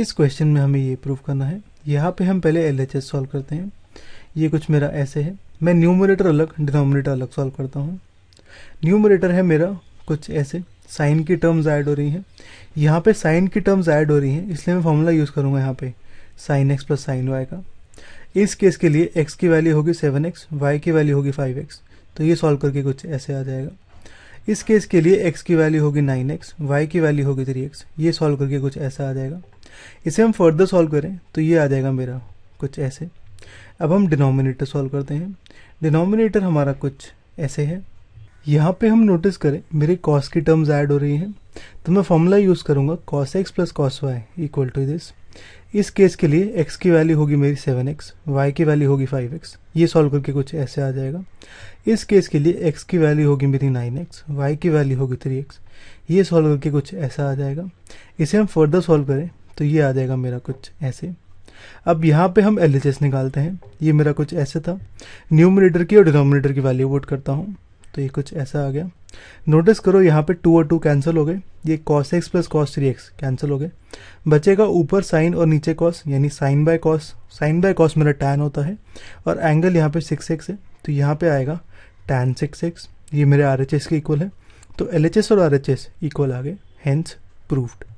इस क्वेश्चन में हमें ये प्रूव करना है यहाँ पे हम पहले एल एच सॉल्व करते हैं ये कुछ मेरा ऐसे है मैं न्यूमरेटर अलग डिनोमिनेटर अलग सॉल्व करता हूँ न्यूमरेटर है मेरा कुछ ऐसे साइन की टर्म्स ऐड हो रही हैं यहाँ पे साइन की टर्म्स ऐड हो रही हैं इसलिए मैं फॉर्मूला यूज़ करूँगा यहाँ पे sine X plus sine Y का इस केस के लिए एक्स की वैल्यू होगी सेवन एक्स वाई की वैल्यू होगी फाइव एक्स तो ये सॉल्व करके कुछ ऐसे आ जाएगा इस केस के लिए एक्स की वैल्यू होगी नाइन एक्स वाई की वैल्यू होगी थ्री एक्स ये सॉल्व करके कुछ ऐसा आ जाएगा इसे हम फर्दर सॉल्व करें तो ये आ जाएगा मेरा कुछ ऐसे अब हम डिनोमिनेटर सॉल्व करते हैं डिनोमिनेटर हमारा कुछ ऐसे है यहाँ पे हम नोटिस करें मेरे कॉस की टर्म्स ऐड हो रही हैं तो मैं फॉर्मूला यूज़ करूँगा cos X plus cos Y equal to this इस केस के लिए एक्स की वैल्यू होगी मेरी सेवन एक्स वाई की वैल्यू होगी फाइव एक्स ये सॉल्व करके कुछ ऐसे आ जाएगा इस केस के लिए एक्स की वैल्यू होगी मेरी नाइन एक्स वाई की वैल्यू होगी थ्री एक्स ये सॉल्व करके कुछ ऐसा आ जाएगा इसे हम फर्दर सॉल्व करें तो ये आ जाएगा मेरा कुछ ऐसे अब यहाँ पे हम एल निकालते हैं ये मेरा कुछ ऐसे था न्यूमिनेटर की और डिनोमिनेटर की वैल्यू वोट करता हूँ तो ये कुछ ऐसा आ गया नोटिस करो यहाँ पे टू और टू कैंसिल हो गए ये cos X plus cos three X cancel हो गए बचेगा ऊपर साइन और नीचे कॉस यानी sine by cos sine by cos मेरा टैन होता है और एंगल यहाँ पे सिक्स एक्स है तो यहाँ पे आएगा टैन सिक्स एक्स ये मेरे आर एच एस के इक्वल है तो एल एच एस और आर एच एस इक्वल आ गए हैंस प्रूफ्ड